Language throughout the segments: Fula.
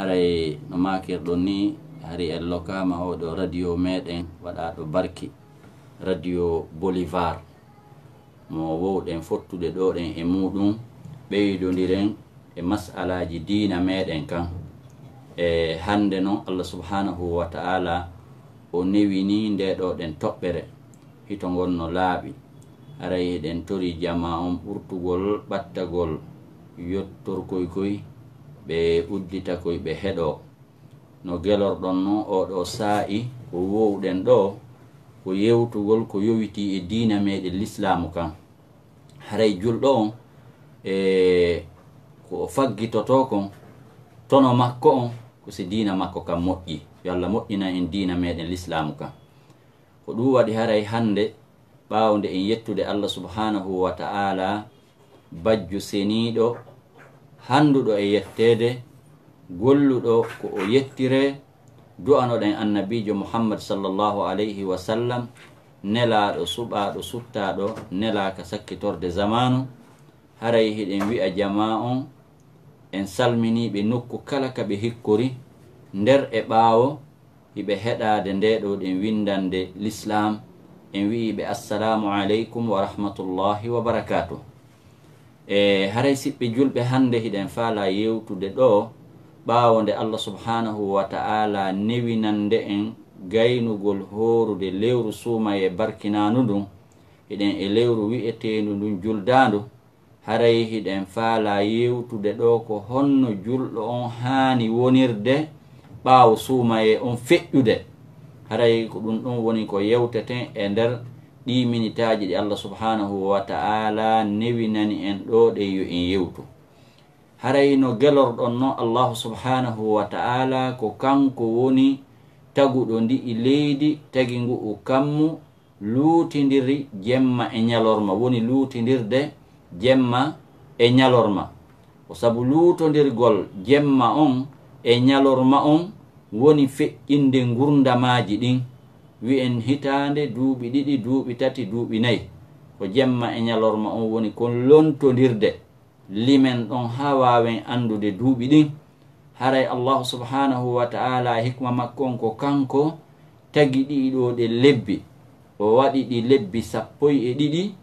haray no makirɗon ni hari en lokama oɗo radio meɗen waɗaɗo barki radio bolivar mo wowɗen fottude ɗoɗen e muɗum ɓeydodiren e masalaji dina meɗen kan e hande noon allah subhanahu wa taala o newini nde ɗoɗen toɓɓere hito gonno laaɓi haray eɗen tori jama on ɓurtugol ɓattagol yottorkoykoye ɓe uddita koyeɓe heɗo no gelorɗon noon oɗo saa'i ko wowɗen ɗo ko yewtugol ko yowiti e diina meɗen l'islamu kan haray julɗo on e ko faggitoto kon tono makko on ko si diina makko kan moƴƴi yo allah moƴƴinan en diina meɗen l'islamu kan ko ɗum waɗi haray hande ɓawde en yettude allah subhanahu wa ta'ala bajju seniɗo hannduɗo e yetteede golluɗo ko o yettire du'anoɗen annabijo muhammad sallllahu alayhi wa sallam nelaaɗo suɓaaɗo suttaaɗo nelaaka sakkitorde zamanu haray hiɗen wi'a jamaa on en salminiiɓe nokku kala ka ɓe hikkori nder e ɓaawo hiɓe heɗaade ndeeɗo ɗen windande l'islam en wi'iiɓe assalamu aleykum wa rahmatullahi wa barakatuh e haray siɓɓe julɓe hannde hiɗen faala yewtude ɗo ɓaawo nde allah subhanahu wa ta'ala newinande en gaynugol hoorude lewru suuma e barkinaandu ndun hiɗen e lewru wi'eteendu ndun juldaandu haray hiɗen faala yewtude ɗo ko honno julɗo on haani wonirde ɓaawo suuma e on feƴƴude haray ko ɗum ɗon woni ko yewteten e nder ɗi minitaji ɗi allah subhanahu wa taala newinani en ɗo ɗe yo en yewtu haray no gelorɗon noon allahu subhanahu wa taala ko kanko woni taguɗo ndi'i e leydi tagi ngu u kammu luutidiri jemma e ñalorma woni luutidirde jemma e ñalorma o sabu luutodirgol jemma on e ñalorma on woni feƴƴinde ngurdamaji ɗin wi'en hitaande duuɓi ɗiɗi duuɓi tati duuɓi nayi ko jemma e ñalorma on woni kon lontodirde limen ɗon haa waawen anndude duuɓi ɗin haray allahu subhanahu wa taala hikma makko on ko kanko tagi ɗiɗo ɗe lebbi o waɗi ɗi lebbi sappoy e ɗiɗi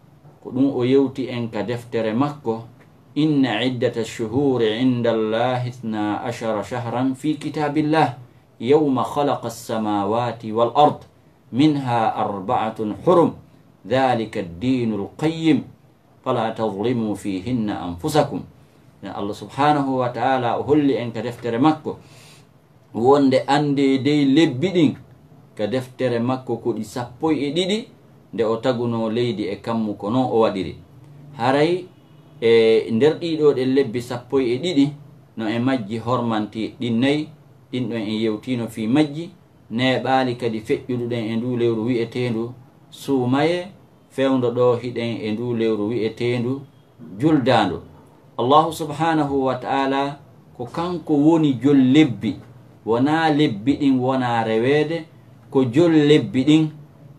ko ɗum o yewti en ka deftere makko inna iddata shuhuri inda llahi ithna ashara shahran fi kitabillah yawma khalaqa alsamawati wal ard minha arbaatun hurum dhalika addinu alqayyim fala tadlimu fihinna anfusakum en allah subhanahu wa taala o holli en ka deftere makko wonde ande dey lebbi ɗin ka deftere makko ko ɗi sappo e ɗiɗi nde o taguno leydi e kammu ko non o waɗiri haray e nder ɗiɗoɗen lebbi sappo e ɗiɗi no e majji hormanti ɗin nayyi ɗin ɗon en yewtino fi majji neɓaali kadi feƴƴuɗuɗen e ndu lewru wi'eteendu suumaye fewndo ɗo hiɗen e ndu lewru wi'eteendu juldaandu allahu subhanahu wa taala ko kanko woni jol lebbi wonaa lebbi ɗin wonaa reweede ko jol lebbi ɗin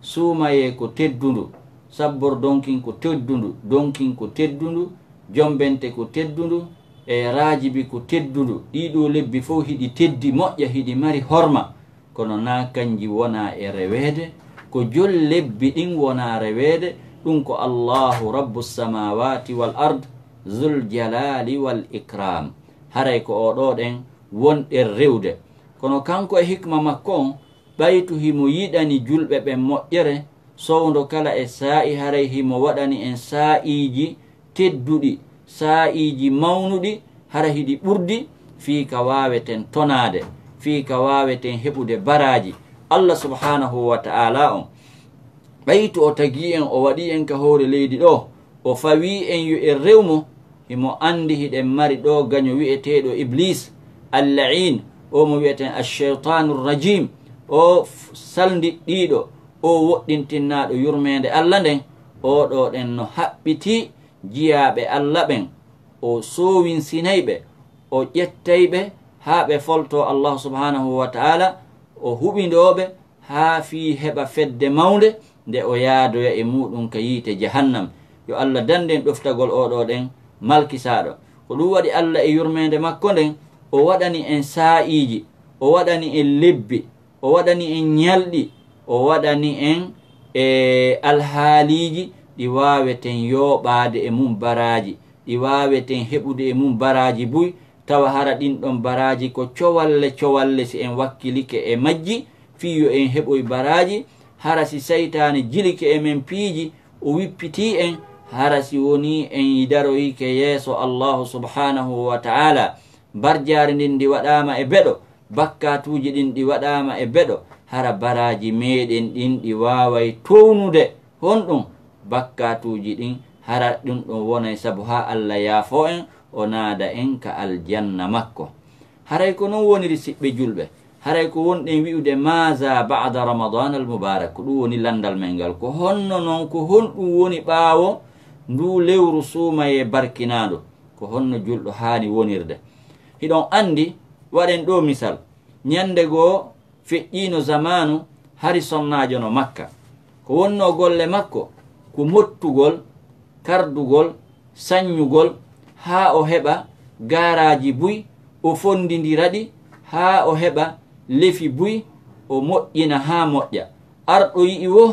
suumaye ko teddundu sabbor donkin ko teddundu donkin ko teddundu jombente ko teddundu e raajibi ko teddundu ɗiɗo lebbi fof hiɗi teddi moƴƴa hiɗi mari horma kono naa kanji wonaa e reweede ko jol lebbi ɗin wonaa reweede ɗum ko allahu rabbu samawati wal ard zul jalali wal ikram haray ko oɗo ɗen wonɗen rewde kono kanko e hikma makko on ɓaytu himo yiɗani julɓe ɓen moƴƴere sowdo kala e saa'i haray himo waɗani en saa'iiji tedduɗi saa'iiji mawnuɗi hara hiɗi ɓurdi fii ka waaweten tonaade fiika waaweten heɓude baraji allah subhanahu wa taala on ɓayi to o tagi en o waɗi en ka hoore leydi ɗo o fawi en yo en rewmo himo andi hiɗen mari ɗo gaño wi'eteɗo iblis allain o mo wi'eten alcheitanu rrajim o salndiɗɗiɗo o woɗɗintinnaɗo yurmede allah nden oɗo ɗen no haɓɓiti jiyaɓe allah ɓen o sowinsinayɓe o ƴettayɓe ha ɓe folto allahu subhanahu wa taala o huɓidoɓe ha fi heɓa fedde mawde nde o yaadoya e muɗum ka yiite jahannam yo allah danden ɗoftagol oɗo ɗen malkisaɗo ko ɗum waɗi allah e yurmede makko nden o waɗani en saa'iji o waɗani en lebbi o waɗani en ñalɗi o waɗani en e alhaaliji ɗi waaweten yoɓade e mum baraji ɗi waaweten heɓude e mum baraji buy tawa hara ɗinɗon baraji ko cowalle cowalle si en wakkilike e majji fiyo en heɓoy baraji hara si saytani jilike emen piiji o wippiti en hara si woni en yidaroyike yeeso allahu subhanahu wa taala barjari ndin ndi waɗama e beɗo bakkatuji ɗin ɗi waɗama e beɗo hara baraji meɗen ɗin ɗi waway townude honɗum bakkatuji ɗin hara ɗum ɗum wonay saabu ha allah yaafo en o naada en ka aljanna makko haray ko noon woniri siɓɓe julɓe haray ko wonɗen wi'ude maga bada ramadan almoubarak ko ɗum woni landal men ngal ko honno noon ko honɗum woni ɓaawo ndu lewru suumaye barkinaaɗo ko honno julɗo haani wonirde hiɗon anndi waɗen ɗo misal ñannde goo feƴƴiino zamanu hari sonnaajo no makka ko wonno golle makko ko mottugol kardugol sañugol ha o heɓa garaji buy o fondidiraɗi ha o heɓa lefi buy o moƴƴina ha moƴƴa arɗo yi'i wo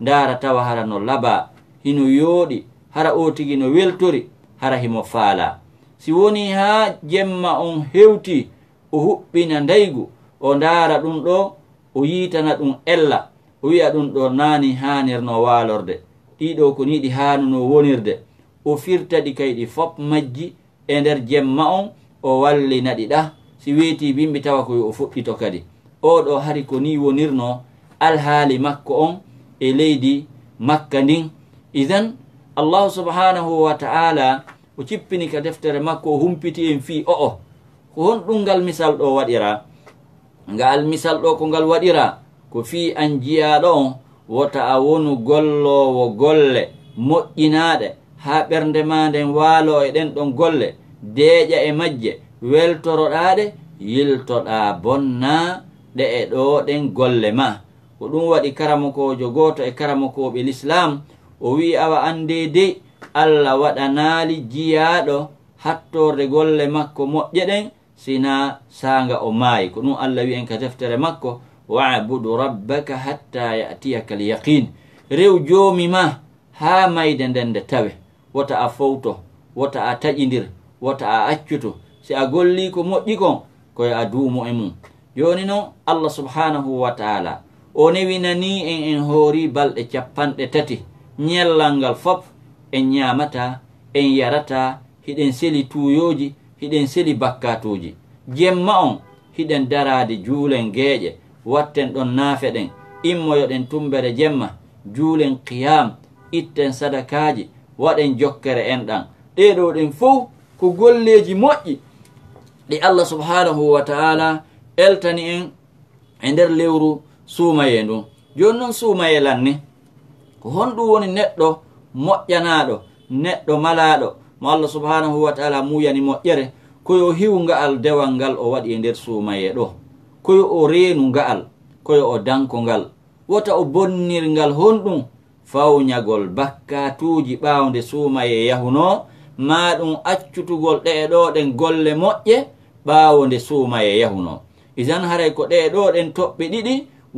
ndara tawa hara no laba hino yooɗi hara o tigi no weltori hara himo faala si woni ha jemma on hewti o huɓɓina ndaygu o ndara ɗum ɗo o yitana ɗum ella o wi'a ɗum ɗo nani hanirno walorde ɗiɗo ko niɗi hanuno wonirde o firtaɗi kayɗi fop majji e nder jemma on o wallinaɗi ɗa si weeti bimɓe tawa koyo o fuɗɗito kadi oɗo hari ko ni wonirno alhaali makko on e leydi makka ndin idan allahu subhanahu wa ta'ala o cippini ka deftere makko o humpiti en fi o o ko hon ɗum ngal misal ɗo waɗira nga almisal ɗo ko ngal waɗira ko fi an jiyaɗo on wota a wonu gollowo golle moƴƴinaɗe haa ɓernde ma nden waalo e ɗen ɗon golle deeƴa e majje weltoroɗaaɗe yiltoɗaa bonna ɗe e ɗo ɗen golle ma ko ɗum waɗi karamokojo gooto e karamokoɓe l'islam o wi'i awa annde dey allah waɗanaali jiyaaɗo hattorde golle makko moƴƴe ɗen sina saanga o maayi ko ɗum allah wi'en ka deftere makko wabudu rabbaka hatta yatiyakal yaqin rew joomi ma haa mayde nden nde tawe wota a fowto wota a taƴidir wota a accuto si a golli ko moƴƴi kon koye a duumo e mum joni noon allah subhanahu wa taala o newinani en en hoori balɗe capanɗe tati ñellal ngal fof en ñaamata en yarata hiɗen seli tuuyoji hiɗen seli bakkatuji jemma on hiɗen daraade juulen geeƴe watten ɗon naafe ɗen immoyoɗen tumbere jemma juulen qiyam itten sadakaji waɗen jokkere en ɗan ɗeɗo ɗen fof ko golleji moƴƴi ɗi allah subhanahu wa taala eltani en e nder lewru suumaye ndu joni noon suumaye lanne ko honɗum woni neɗɗo moƴƴanaɗo neɗɗo malaɗo mo allah subhanahu wa taala muyani moƴƴere koyo hiwu nga'al dewal ngal o waɗi e nder suumaye ɗo koyo o reenu nga'al koyo o danko ngal wota o bonnirngal honɗum fawñagol bakkatuji ɓawde suumaye yahuno ma ɗum accutugol ɗeɗoɗen golle moƴƴe ɓawde suumaye yahuno isan haray ko ɗeɗoɗen toɓɓe ɗiɗi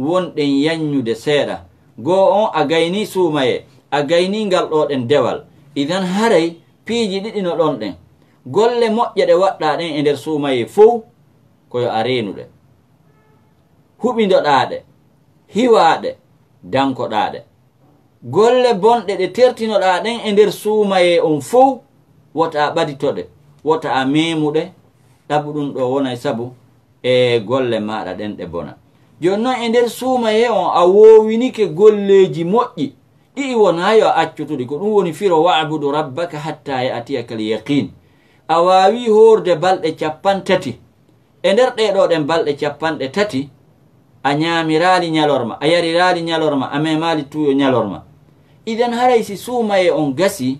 wonɗen yannude seeɗa goo on a gayni suumaye a gayni ngal ɗoɗen dewal isan haray piiji ɗiɗi no ɗon ɗen golle moƴƴe ɗe waɗɗa ɗen e nder suumaye fou koyo a renuɗe huɓidoɗaɗe hiwaɗe dankoɗaɗe golle bonɗe ɗe tertinoɗa ɗen e nder suumaye on fuu wota a ɓaditoɗe wota a memuɗe ɗaɓu ɗum ɗo wonay sabu e golle maɗa ɗen ɗe bona joni noon e nder suumaye on a wowinike golleji moƴƴi ɗi'i wonayo a accutude ko ɗum woni firo wabudu rabbaka hatta e atiyakal yaqin a wawi horde balɗe capan tati e nder ɗeɗo ɗen balɗe capanɗe tati a ñaamiraali ñalorma a yariraali ñalorma a memaali tuyo ñalorma iden haray si suumaye on gasi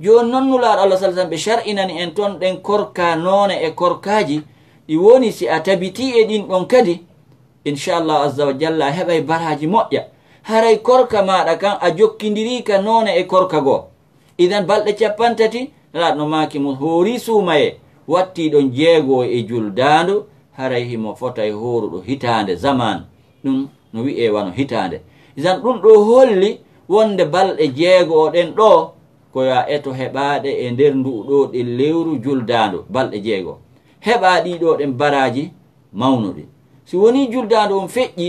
jooni noon nulaaɗo allah sah sam ɓe sar'inani en toon ɗen korka noone e korkaaji ɗi woni si a tabitii e ɗin ɗon kadi inchallahu azza wa jalla a heɓay baraaji moƴƴa haray korka maaɗa kan a jokkindiriika noone e korka goo iden balɗe capantati nalaaɗ no maaki mum hoori suumaye wattii ɗon jeegoo e juldaandu haray himo fotay huuruɗo hitaande zaman ɗum no wi'e wano hitaande isan ɗum ɗo holli wonde balɗe jeego o ɗen ɗo ko yo a eto heɓaaɗe e nder nduɗo ɗi lewru juldaandu balɗe jeego heɓa ɗiɗo ɗen baraji mawnuɗi si woni juldaandu on feƴƴi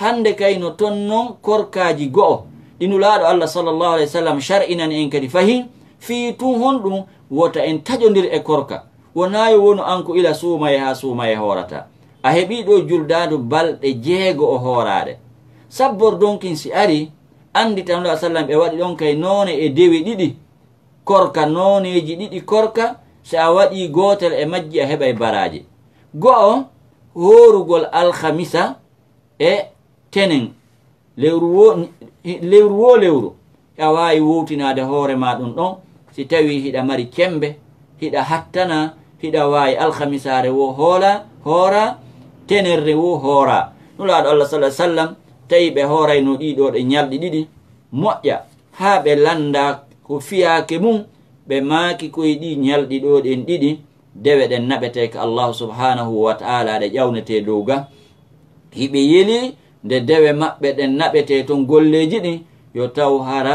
hannde kay no ton noon korkaaji go'o ɗi nulaaɗo allah sallllahu alah w sallam sar inani en kadi fahin fii tun hon ɗum wota en taƴondir e korka wonayi wonu anko ila suumaye ha suumaye horata a heɓi ɗo juldadu balɗe jeego o horade sabbor donkin si ari andi tanu a sallam ɓe waɗi ɗon kay none e dewi ɗiɗi korka noneji ɗiɗi korka si a waɗi gotel e majji a heɓa e baraji go'o horugol alkhamisa e tenen lewru wo lewru a wawi wowtinade hoore ma ɗum ɗon si tawi hiɗa mari kembe hiɗa hattana hiɗa wawi alkhamisare wo hoola hoora tenerre wo hoora nulaaɗo allah sa sallam tawi ɓe horayno ɗiɗo ɗe ñalɗi ɗiɗi moƴƴa haa ɓe landa ko fiyaake mum ɓe maaki koye ɗi ñalɗi ɗo ɗen ɗiɗi dewe ɗen naɓete ko allahu subhanahu wa taala ɗe ƴawnete dow ga hiɓe yeli nde dewe maɓɓe ɗen naɓete ton golleji ɗi yo taw hara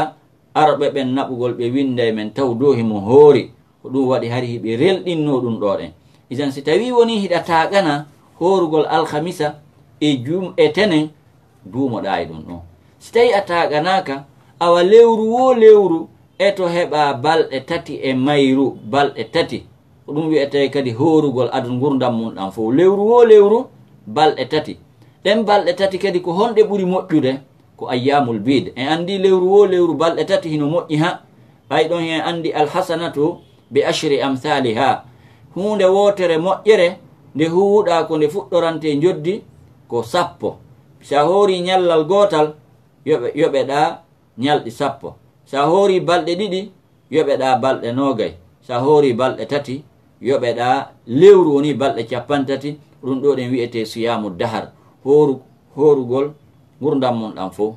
arɓe ɓen naɓugol ɓe winda men taw dohimo hoori ko ɗum waɗi hari hiɓe relɗinno ɗum ɗoɗen isan si tawi woni hiɗataagana horugol alkamisa e jum e tenen duumoɗa e ɗum ɗon si tawi a taganaka awa lewru wo lewru e to heɓa balɗe tati e mayru balɗe tati ko ɗum wiyete kadi horugol adun ngurdam mum ɗan fo lewru wo lewru balɗe tati ɗen balɗe tati kadi ko honɗe ɓuri moƴƴude ko ayyamul bid en anndi lewru wo lewru balɗe tati hino moƴƴi ha ɓay ɗon hen anndi alhasanatu be ashiri amthali ha hunde wotere moƴƴere nde huuɗa ko nde fuɗɗorante joddi ko sappo sa hoori ñallal gotal yoɓe yoɓeɗa ñalɗi sappo sa hoori balɗe ɗiɗi yoɓeɗa balɗe nogay sa hoori balɗe tati yoɓeɗa lewru woni balɗe capan tati ɗum ɗo ɗen wiyete siyamu dahar hooru hoorugol ngurdam mum ɗam fof